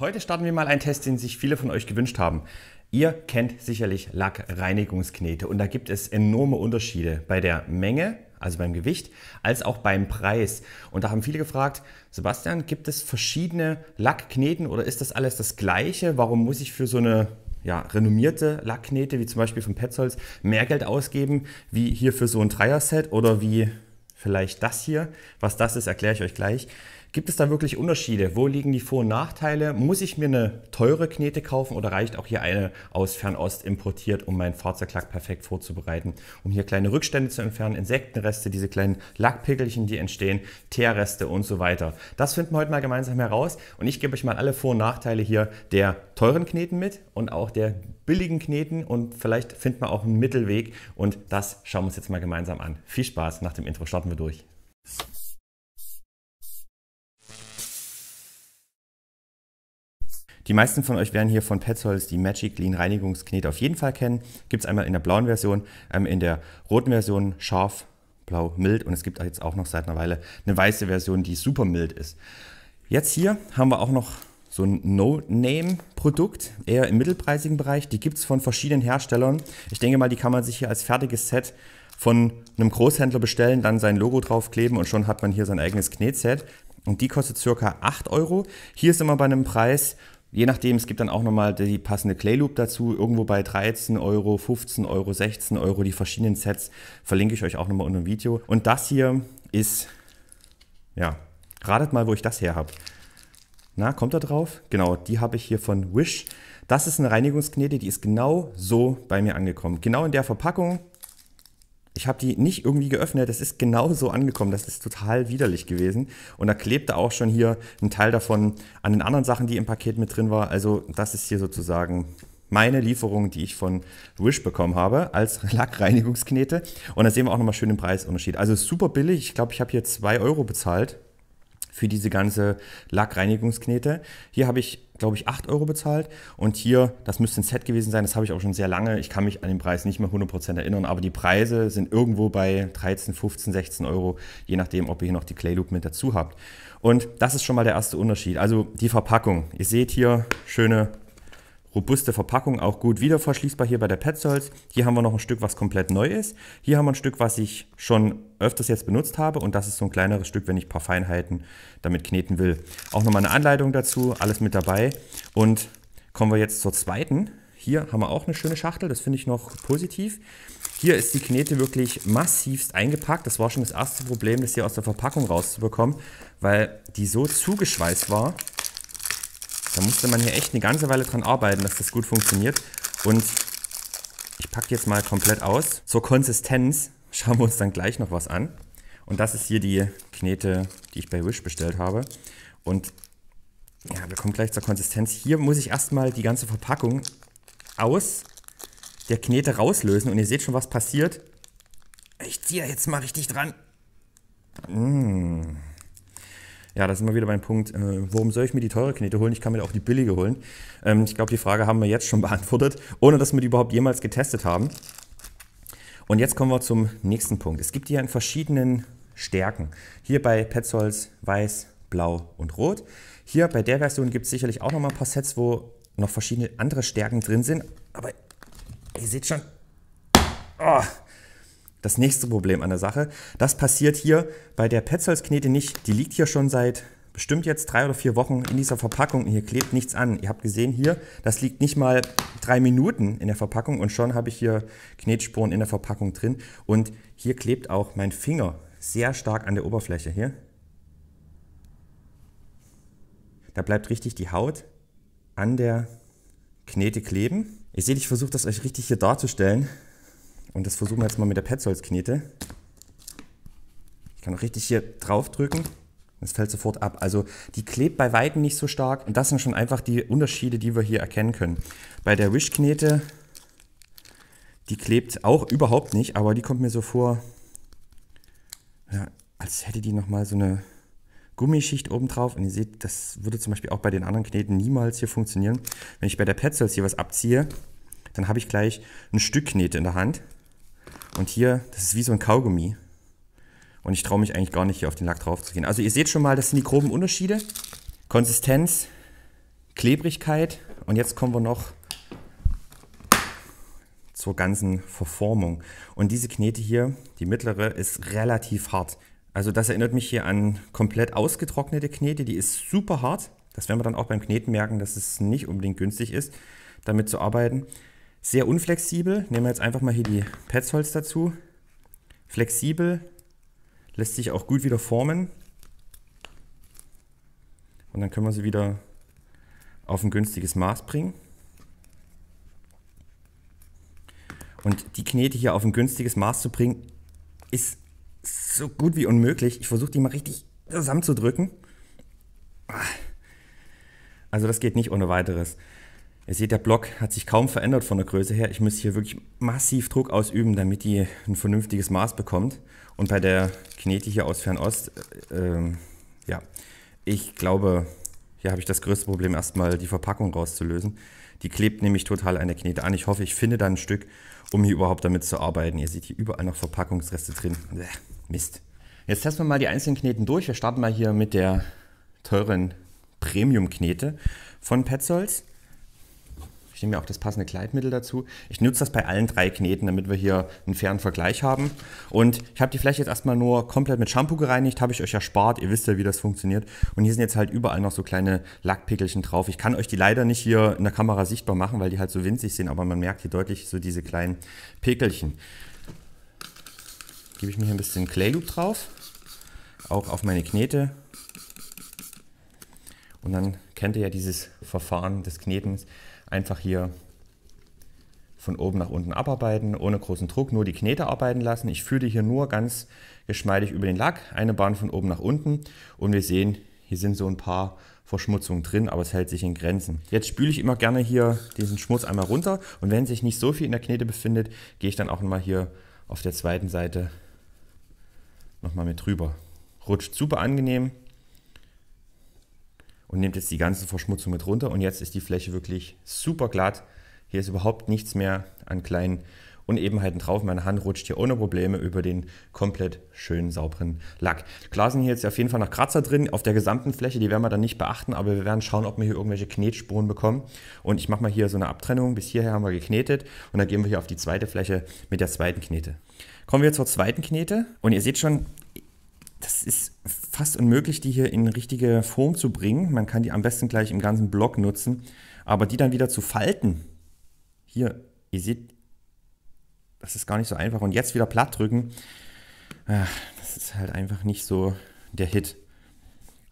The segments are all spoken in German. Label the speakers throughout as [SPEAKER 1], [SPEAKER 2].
[SPEAKER 1] Heute starten wir mal einen Test, den sich viele von euch gewünscht haben. Ihr kennt sicherlich Lackreinigungsknete und da gibt es enorme Unterschiede bei der Menge, also beim Gewicht, als auch beim Preis. Und da haben viele gefragt, Sebastian, gibt es verschiedene Lackkneten oder ist das alles das gleiche? Warum muss ich für so eine ja, renommierte Lackknete wie zum Beispiel von Petzolds mehr Geld ausgeben, wie hier für so ein Dreier-Set oder wie vielleicht das hier? Was das ist, erkläre ich euch gleich. Gibt es da wirklich Unterschiede? Wo liegen die Vor- und Nachteile? Muss ich mir eine teure Knete kaufen oder reicht auch hier eine aus Fernost importiert, um meinen Fahrzeuglack perfekt vorzubereiten? Um hier kleine Rückstände zu entfernen, Insektenreste, diese kleinen Lackpickelchen, die entstehen, Teerreste und so weiter. Das finden wir heute mal gemeinsam heraus und ich gebe euch mal alle Vor- und Nachteile hier der teuren Kneten mit und auch der billigen Kneten und vielleicht findet man auch einen Mittelweg und das schauen wir uns jetzt mal gemeinsam an. Viel Spaß, nach dem Intro starten wir durch. Die meisten von euch werden hier von Petzold die Magic Lean Reinigungsknete auf jeden Fall kennen. Gibt es einmal in der blauen Version, einmal ähm, in der roten Version scharf, blau, mild und es gibt jetzt auch noch seit einer Weile eine weiße Version, die super mild ist. Jetzt hier haben wir auch noch so ein No-Name-Produkt, eher im mittelpreisigen Bereich. Die gibt es von verschiedenen Herstellern. Ich denke mal, die kann man sich hier als fertiges Set von einem Großhändler bestellen, dann sein Logo draufkleben und schon hat man hier sein eigenes Knetset. Und die kostet circa 8 Euro. Hier sind wir bei einem Preis Je nachdem, es gibt dann auch nochmal die passende Clayloop dazu. Irgendwo bei 13 Euro, 15 Euro, 16 Euro, die verschiedenen Sets verlinke ich euch auch nochmal unter dem Video. Und das hier ist, ja, ratet mal, wo ich das her habe. Na, kommt da drauf? Genau, die habe ich hier von Wish. Das ist eine Reinigungsknete, die ist genau so bei mir angekommen. Genau in der Verpackung, ich habe die nicht irgendwie geöffnet. Das ist genau so angekommen. Das ist total widerlich gewesen. Und da klebte auch schon hier ein Teil davon an den anderen Sachen, die im Paket mit drin war. Also das ist hier sozusagen meine Lieferung, die ich von Wish bekommen habe als Lackreinigungsknete. Und da sehen wir auch nochmal schön den Preisunterschied. Also super billig. Ich glaube, ich habe hier 2 Euro bezahlt für diese ganze Lackreinigungsknete. Hier habe ich, glaube ich, 8 Euro bezahlt und hier, das müsste ein Set gewesen sein, das habe ich auch schon sehr lange. Ich kann mich an den Preis nicht mehr 100% erinnern, aber die Preise sind irgendwo bei 13, 15, 16 Euro, je nachdem, ob ihr hier noch die Clay Loop mit dazu habt. Und das ist schon mal der erste Unterschied. Also die Verpackung. Ihr seht hier schöne robuste Verpackung, auch gut wiederverschließbar hier bei der Pet Hier haben wir noch ein Stück, was komplett neu ist. Hier haben wir ein Stück, was ich schon öfters jetzt benutzt habe und das ist so ein kleineres Stück, wenn ich ein paar Feinheiten damit kneten will. Auch nochmal eine Anleitung dazu, alles mit dabei. Und kommen wir jetzt zur zweiten. Hier haben wir auch eine schöne Schachtel, das finde ich noch positiv. Hier ist die Knete wirklich massivst eingepackt. Das war schon das erste Problem, das hier aus der Verpackung rauszubekommen, weil die so zugeschweißt war, da musste man hier echt eine ganze Weile dran arbeiten, dass das gut funktioniert. Und ich packe jetzt mal komplett aus. Zur Konsistenz schauen wir uns dann gleich noch was an. Und das ist hier die Knete, die ich bei Wish bestellt habe. Und ja, wir kommen gleich zur Konsistenz. Hier muss ich erstmal die ganze Verpackung aus der Knete rauslösen. Und ihr seht schon, was passiert. Ich ziehe jetzt mal richtig dran. Mmh. Ja, das ist immer wieder mein Punkt. Äh, warum soll ich mir die teure Knete holen? Ich kann mir auch die billige holen. Ähm, ich glaube, die Frage haben wir jetzt schon beantwortet, ohne dass wir die überhaupt jemals getestet haben. Und jetzt kommen wir zum nächsten Punkt. Es gibt die ja in verschiedenen Stärken. Hier bei Petzold's weiß, blau und rot. Hier bei der Version gibt es sicherlich auch noch mal ein paar Sets, wo noch verschiedene andere Stärken drin sind. Aber ihr seht schon, oh, das nächste Problem an der Sache. Das passiert hier bei der petzolds nicht. Die liegt hier schon seit bestimmt jetzt drei oder vier Wochen in dieser Verpackung. Hier klebt nichts an. Ihr habt gesehen hier, das liegt nicht mal drei Minuten in der Verpackung und schon habe ich hier Knetspuren in der Verpackung drin. Und hier klebt auch mein Finger sehr stark an der Oberfläche hier. Da bleibt richtig die Haut an der Knete kleben. Ihr seht, ich versuche das euch richtig hier darzustellen. Und das versuchen wir jetzt mal mit der Petzoldsknete. Ich kann auch richtig hier draufdrücken. Es fällt sofort ab. Also die klebt bei Weitem nicht so stark. Und das sind schon einfach die Unterschiede, die wir hier erkennen können. Bei der Wish-Knete, die klebt auch überhaupt nicht, aber die kommt mir so vor, ja, als hätte die nochmal so eine Gummischicht oben drauf. Und ihr seht, das würde zum Beispiel auch bei den anderen Kneten niemals hier funktionieren. Wenn ich bei der Petzels hier was abziehe, dann habe ich gleich ein Stück Knete in der Hand. Und hier, das ist wie so ein Kaugummi. Und ich traue mich eigentlich gar nicht, hier auf den Lack drauf zu gehen. Also ihr seht schon mal, das sind die groben Unterschiede. Konsistenz, Klebrigkeit. Und jetzt kommen wir noch zur ganzen Verformung. Und diese Knete hier, die mittlere, ist relativ hart. Also das erinnert mich hier an komplett ausgetrocknete Knete. Die ist super hart. Das werden wir dann auch beim Kneten merken, dass es nicht unbedingt günstig ist, damit zu arbeiten. Sehr unflexibel. Nehmen wir jetzt einfach mal hier die Petzholz dazu. Flexibel. Lässt sich auch gut wieder formen. Und dann können wir sie wieder auf ein günstiges Maß bringen. Und die Knete hier auf ein günstiges Maß zu bringen, ist so gut wie unmöglich. Ich versuche die mal richtig zusammenzudrücken. Ah. Also das geht nicht ohne weiteres. Ihr seht, der Block hat sich kaum verändert von der Größe her. Ich muss hier wirklich massiv Druck ausüben, damit die ein vernünftiges Maß bekommt. Und bei der Knete hier aus Fernost, äh, ähm, ja, ich glaube, hier habe ich das größte Problem, erstmal die Verpackung rauszulösen. Die klebt nämlich total an der Knete an. Ich hoffe, ich finde da ein Stück, um hier überhaupt damit zu arbeiten. Ihr seht hier überall noch Verpackungsreste drin. Blech, Mist. Jetzt testen wir mal die einzelnen Kneten durch. Wir starten mal hier mit der teuren Premium-Knete von Petzolds ich nehme ja auch das passende Kleidmittel dazu. Ich nutze das bei allen drei Kneten, damit wir hier einen fairen Vergleich haben. Und ich habe die Fläche jetzt erstmal nur komplett mit Shampoo gereinigt, habe ich euch erspart. Ihr wisst ja, wie das funktioniert. Und hier sind jetzt halt überall noch so kleine Lackpickelchen drauf. Ich kann euch die leider nicht hier in der Kamera sichtbar machen, weil die halt so winzig sind, aber man merkt hier deutlich so diese kleinen Pickelchen. Gebe ich mir hier ein bisschen Clay Loop drauf, auch auf meine Knete. Und dann kennt ihr ja dieses Verfahren des Knetens einfach hier von oben nach unten abarbeiten, ohne großen Druck, nur die Knete arbeiten lassen. Ich führe die hier nur ganz geschmeidig über den Lack, eine Bahn von oben nach unten und wir sehen, hier sind so ein paar Verschmutzungen drin, aber es hält sich in Grenzen. Jetzt spüle ich immer gerne hier diesen Schmutz einmal runter und wenn sich nicht so viel in der Knete befindet, gehe ich dann auch nochmal hier auf der zweiten Seite nochmal mit drüber. Rutscht super angenehm, und nimmt jetzt die ganze Verschmutzung mit runter. Und jetzt ist die Fläche wirklich super glatt. Hier ist überhaupt nichts mehr an kleinen Unebenheiten drauf. Meine Hand rutscht hier ohne Probleme über den komplett schönen, sauberen Lack. Klar sind hier jetzt auf jeden Fall noch Kratzer drin auf der gesamten Fläche, die werden wir dann nicht beachten, aber wir werden schauen, ob wir hier irgendwelche Knetspuren bekommen. Und ich mache mal hier so eine Abtrennung. Bis hierher haben wir geknetet und dann gehen wir hier auf die zweite Fläche mit der zweiten Knete. Kommen wir zur zweiten Knete und ihr seht schon, das ist fast unmöglich, die hier in richtige Form zu bringen. Man kann die am besten gleich im ganzen Block nutzen. Aber die dann wieder zu falten, hier, ihr seht, das ist gar nicht so einfach. Und jetzt wieder platt drücken, ah, das ist halt einfach nicht so der Hit.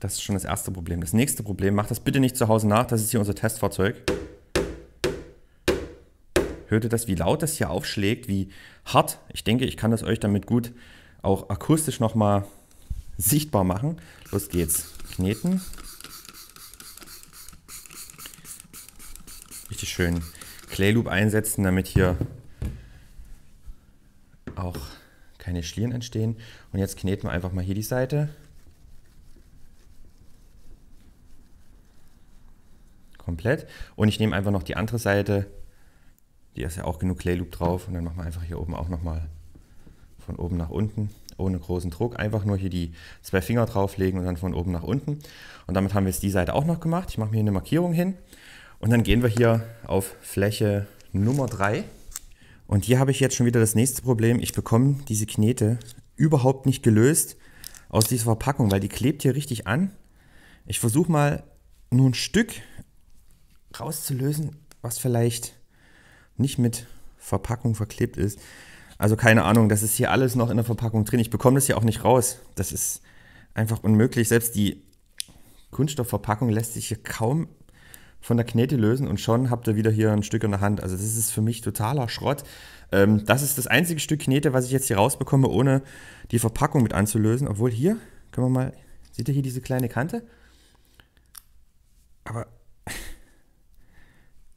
[SPEAKER 1] Das ist schon das erste Problem. Das nächste Problem, macht das bitte nicht zu Hause nach, das ist hier unser Testfahrzeug. Hört ihr das, wie laut das hier aufschlägt, wie hart? Ich denke, ich kann das euch damit gut auch akustisch nochmal sichtbar machen. Los geht's. Kneten. Richtig schön Clay Loop einsetzen, damit hier auch keine Schlieren entstehen. Und jetzt kneten wir einfach mal hier die Seite. Komplett. Und ich nehme einfach noch die andere Seite. Die ist ja auch genug Clay Loop drauf. Und dann machen wir einfach hier oben auch nochmal von oben nach unten ohne großen Druck. Einfach nur hier die zwei Finger drauflegen und dann von oben nach unten. Und damit haben wir jetzt die Seite auch noch gemacht. Ich mache mir hier eine Markierung hin. Und dann gehen wir hier auf Fläche Nummer 3. Und hier habe ich jetzt schon wieder das nächste Problem. Ich bekomme diese Knete überhaupt nicht gelöst aus dieser Verpackung, weil die klebt hier richtig an. Ich versuche mal nur ein Stück rauszulösen, was vielleicht nicht mit Verpackung verklebt ist. Also keine Ahnung, das ist hier alles noch in der Verpackung drin. Ich bekomme das hier auch nicht raus. Das ist einfach unmöglich. Selbst die Kunststoffverpackung lässt sich hier kaum von der Knete lösen und schon habt ihr wieder hier ein Stück in der Hand. Also das ist für mich totaler Schrott. Ähm, das ist das einzige Stück Knete, was ich jetzt hier rausbekomme, ohne die Verpackung mit anzulösen. Obwohl hier, können wir mal, seht ihr hier diese kleine Kante? Aber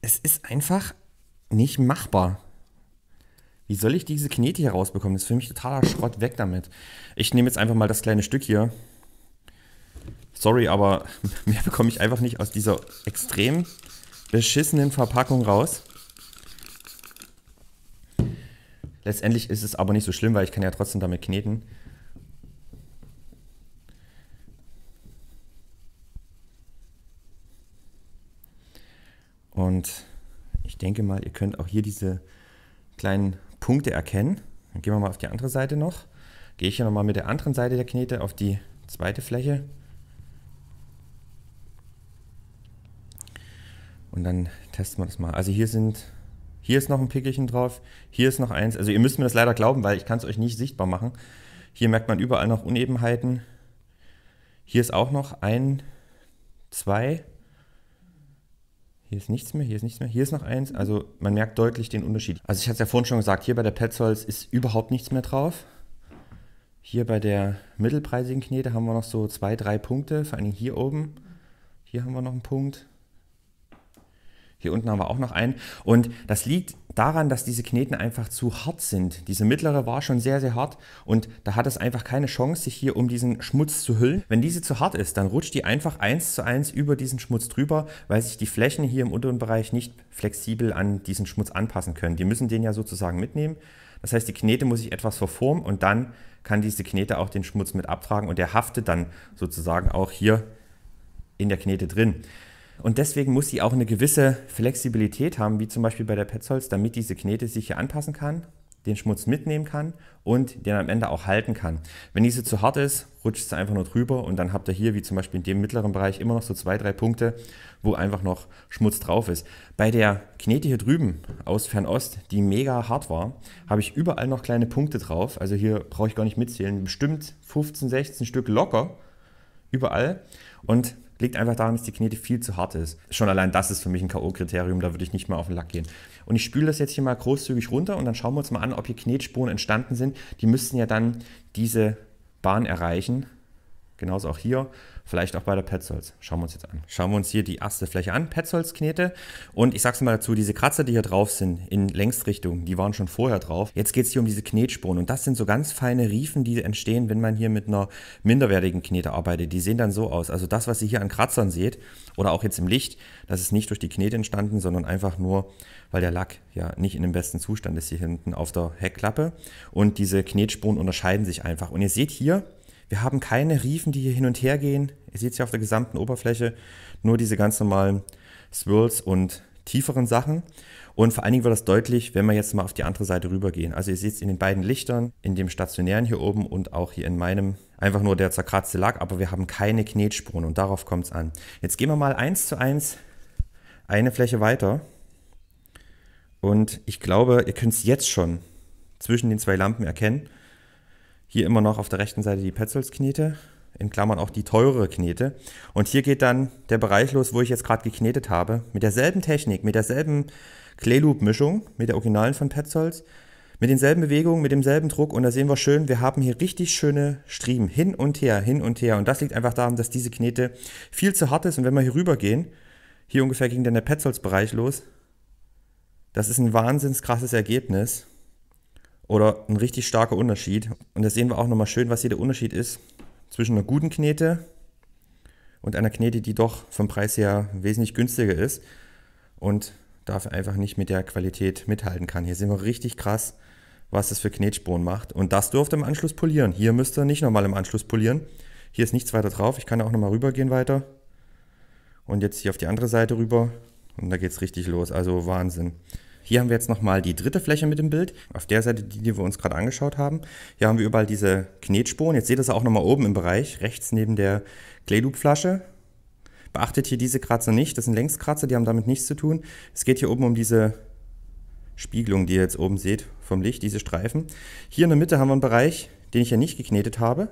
[SPEAKER 1] es ist einfach nicht machbar. Wie soll ich diese Knete hier rausbekommen? Das ist für mich totaler Schrott. Weg damit. Ich nehme jetzt einfach mal das kleine Stück hier. Sorry, aber mehr bekomme ich einfach nicht aus dieser extrem beschissenen Verpackung raus. Letztendlich ist es aber nicht so schlimm, weil ich kann ja trotzdem damit kneten. Und ich denke mal, ihr könnt auch hier diese kleinen Punkte erkennen. Dann gehen wir mal auf die andere Seite noch. Gehe ich hier nochmal mit der anderen Seite der Knete auf die zweite Fläche. Und dann testen wir das mal. Also hier sind, hier ist noch ein Pickelchen drauf, hier ist noch eins. Also ihr müsst mir das leider glauben, weil ich kann es euch nicht sichtbar machen. Hier merkt man überall noch Unebenheiten. Hier ist auch noch ein, zwei, hier ist nichts mehr, hier ist nichts mehr, hier ist noch eins. Also man merkt deutlich den Unterschied. Also ich hatte es ja vorhin schon gesagt, hier bei der Petzold ist überhaupt nichts mehr drauf. Hier bei der mittelpreisigen Knete haben wir noch so zwei, drei Punkte, vor allem hier oben. Hier haben wir noch einen Punkt. Hier unten haben wir auch noch einen. Und das liegt daran, dass diese Kneten einfach zu hart sind. Diese mittlere war schon sehr, sehr hart und da hat es einfach keine Chance, sich hier um diesen Schmutz zu hüllen. Wenn diese zu hart ist, dann rutscht die einfach eins zu eins über diesen Schmutz drüber, weil sich die Flächen hier im unteren Bereich nicht flexibel an diesen Schmutz anpassen können. Die müssen den ja sozusagen mitnehmen. Das heißt, die Knete muss sich etwas verformen und dann kann diese Knete auch den Schmutz mit abtragen und der haftet dann sozusagen auch hier in der Knete drin. Und deswegen muss sie auch eine gewisse Flexibilität haben, wie zum Beispiel bei der Petzold, damit diese Knete sich hier anpassen kann, den Schmutz mitnehmen kann und den am Ende auch halten kann. Wenn diese zu hart ist, rutscht sie einfach nur drüber und dann habt ihr hier, wie zum Beispiel in dem mittleren Bereich, immer noch so zwei, drei Punkte, wo einfach noch Schmutz drauf ist. Bei der Knete hier drüben aus Fernost, die mega hart war, habe ich überall noch kleine Punkte drauf. Also hier brauche ich gar nicht mitzählen, bestimmt 15, 16 Stück locker überall. Und Liegt einfach daran, dass die Knete viel zu hart ist. Schon allein das ist für mich ein K.O.-Kriterium, da würde ich nicht mal auf den Lack gehen. Und ich spüle das jetzt hier mal großzügig runter und dann schauen wir uns mal an, ob hier Knetspuren entstanden sind. Die müssten ja dann diese Bahn erreichen. Genauso auch hier, vielleicht auch bei der Petzolds. Schauen wir uns jetzt an. Schauen wir uns hier die erste Fläche an, Petzolds-Knete. Und ich sag's mal dazu, diese Kratzer, die hier drauf sind, in Längsrichtung, die waren schon vorher drauf. Jetzt geht's hier um diese Knetspuren. Und das sind so ganz feine Riefen, die entstehen, wenn man hier mit einer minderwertigen Knete arbeitet. Die sehen dann so aus. Also das, was ihr hier an Kratzern seht, oder auch jetzt im Licht, das ist nicht durch die Knete entstanden, sondern einfach nur, weil der Lack ja nicht in dem besten Zustand ist hier hinten auf der Heckklappe. Und diese Knetspuren unterscheiden sich einfach. Und ihr seht hier, wir haben keine Riefen, die hier hin und her gehen. Ihr seht es ja auf der gesamten Oberfläche. Nur diese ganz normalen Swirls und tieferen Sachen. Und vor allen Dingen wird das deutlich, wenn wir jetzt mal auf die andere Seite rübergehen. Also ihr seht es in den beiden Lichtern, in dem stationären hier oben und auch hier in meinem, einfach nur der zerkratzte Lack, aber wir haben keine Knetspuren und darauf kommt es an. Jetzt gehen wir mal eins zu eins eine Fläche weiter. Und ich glaube, ihr könnt es jetzt schon zwischen den zwei Lampen erkennen. Hier immer noch auf der rechten Seite die Petzels-Knete, in Klammern auch die teurere Knete. Und hier geht dann der Bereich los, wo ich jetzt gerade geknetet habe, mit derselben Technik, mit derselben Clay-Loop-Mischung, mit der originalen von Petzolds, mit denselben Bewegungen, mit demselben Druck und da sehen wir schön, wir haben hier richtig schöne Striemen hin und her, hin und her und das liegt einfach daran, dass diese Knete viel zu hart ist und wenn wir hier rüber gehen, hier ungefähr ging dann der Petzolds-Bereich los, das ist ein wahnsinns krasses Ergebnis oder ein richtig starker Unterschied. Und da sehen wir auch nochmal schön, was hier der Unterschied ist zwischen einer guten Knete und einer Knete, die doch vom Preis her wesentlich günstiger ist und dafür einfach nicht mit der Qualität mithalten kann. Hier sehen wir richtig krass, was das für Knetspuren macht. Und das dürfte im Anschluss polieren. Hier müsst ihr nicht nochmal im Anschluss polieren. Hier ist nichts weiter drauf. Ich kann auch nochmal rübergehen weiter. Und jetzt hier auf die andere Seite rüber. Und da geht es richtig los. Also Wahnsinn. Hier haben wir jetzt nochmal die dritte Fläche mit dem Bild. Auf der Seite, die, die wir uns gerade angeschaut haben. Hier haben wir überall diese Knetspuren. Jetzt seht ihr es auch nochmal oben im Bereich, rechts neben der clay Beachtet hier diese Kratzer nicht. Das sind Längskratzer, die haben damit nichts zu tun. Es geht hier oben um diese Spiegelung, die ihr jetzt oben seht vom Licht, diese Streifen. Hier in der Mitte haben wir einen Bereich, den ich ja nicht geknetet habe.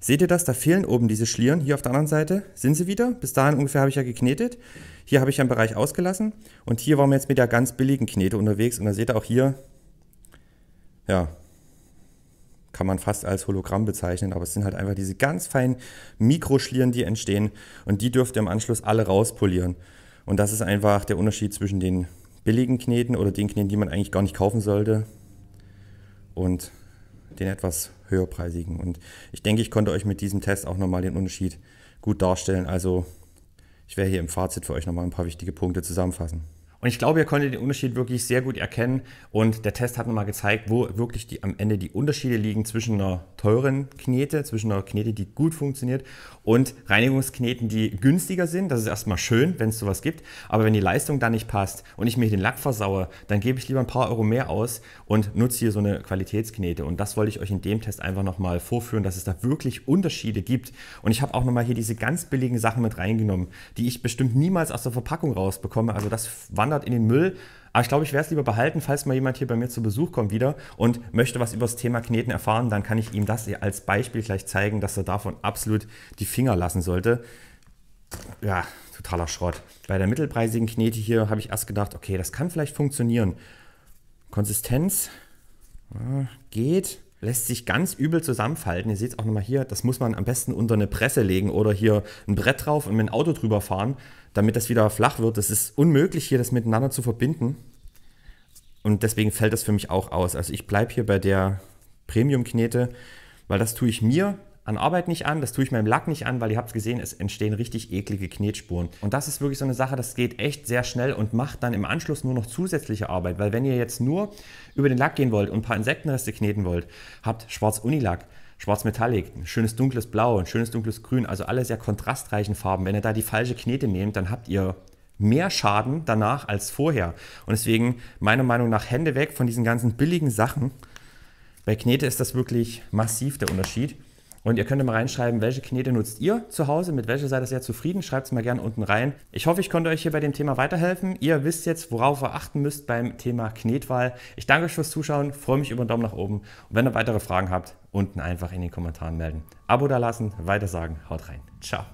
[SPEAKER 1] Seht ihr das? Da fehlen oben diese Schlieren. Hier auf der anderen Seite sind sie wieder. Bis dahin ungefähr habe ich ja geknetet. Hier habe ich einen Bereich ausgelassen. Und hier waren wir jetzt mit der ganz billigen Knete unterwegs. Und da seht ihr auch hier, ja, kann man fast als Hologramm bezeichnen, aber es sind halt einfach diese ganz feinen Mikroschlieren, die entstehen und die dürft ihr im Anschluss alle rauspolieren. Und das ist einfach der Unterschied zwischen den billigen Kneten oder den Kneten, die man eigentlich gar nicht kaufen sollte und den etwas höherpreisigen. Und ich denke, ich konnte euch mit diesem Test auch nochmal den Unterschied gut darstellen. Also ich werde hier im Fazit für euch nochmal ein paar wichtige Punkte zusammenfassen. Und ich glaube, ihr konntet den Unterschied wirklich sehr gut erkennen. Und der Test hat nochmal gezeigt, wo wirklich die, am Ende die Unterschiede liegen zwischen einer teuren Knete, zwischen einer Knete, die gut funktioniert und Reinigungskneten, die günstiger sind. Das ist erstmal schön, wenn es sowas gibt. Aber wenn die Leistung da nicht passt und ich mir den Lack versaue, dann gebe ich lieber ein paar Euro mehr aus und nutze hier so eine Qualitätsknete. Und das wollte ich euch in dem Test einfach nochmal vorführen, dass es da wirklich Unterschiede gibt. Und ich habe auch nochmal hier diese ganz billigen Sachen mit reingenommen, die ich bestimmt niemals aus der Verpackung rausbekomme. Also das waren wandert in den Müll. Aber ich glaube, ich werde es lieber behalten, falls mal jemand hier bei mir zu Besuch kommt wieder und möchte was über das Thema Kneten erfahren, dann kann ich ihm das als Beispiel gleich zeigen, dass er davon absolut die Finger lassen sollte. Ja, totaler Schrott. Bei der mittelpreisigen Knete hier habe ich erst gedacht, okay, das kann vielleicht funktionieren. Konsistenz ja, geht lässt sich ganz übel zusammenfalten. Ihr seht es auch nochmal hier, das muss man am besten unter eine Presse legen oder hier ein Brett drauf und mit dem Auto drüber fahren damit das wieder flach wird. Es ist unmöglich, hier das miteinander zu verbinden. Und deswegen fällt das für mich auch aus. Also ich bleibe hier bei der Premium-Knete, weil das tue ich mir an Arbeit nicht an, das tue ich meinem Lack nicht an, weil ihr habt gesehen, es entstehen richtig eklige Knetspuren. Und das ist wirklich so eine Sache, das geht echt sehr schnell und macht dann im Anschluss nur noch zusätzliche Arbeit, weil wenn ihr jetzt nur über den Lack gehen wollt und ein paar Insektenreste kneten wollt, habt schwarz Unilack. Schwarz-Metallic, ein schönes dunkles Blau, ein schönes dunkles Grün, also alle sehr kontrastreichen Farben. Wenn ihr da die falsche Knete nehmt, dann habt ihr mehr Schaden danach als vorher. Und deswegen meiner Meinung nach Hände weg von diesen ganzen billigen Sachen. Bei Knete ist das wirklich massiv der Unterschied. Und ihr könnt mal reinschreiben, welche Knete nutzt ihr zu Hause, mit welcher seid ihr sehr zufrieden. Schreibt es mal gerne unten rein. Ich hoffe, ich konnte euch hier bei dem Thema weiterhelfen. Ihr wisst jetzt, worauf ihr achten müsst beim Thema Knetwahl. Ich danke euch fürs Zuschauen, freue mich über einen Daumen nach oben. Und wenn ihr weitere Fragen habt, unten einfach in den Kommentaren melden. Abo da lassen, weitersagen, haut rein. Ciao.